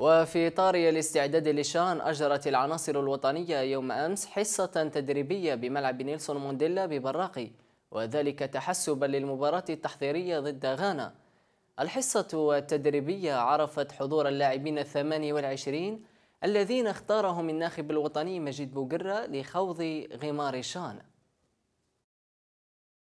وفي إطار الاستعداد للشان أجرت العناصر الوطنية يوم أمس حصة تدريبية بملعب نيلسون مونديلا ببراقي وذلك تحسبا للمباراة التحضيرية ضد غانا الحصة التدريبية عرفت حضور اللاعبين ال والعشرين الذين اختارهم الناخب الوطني مجيد بوغرا لخوض غمار الشان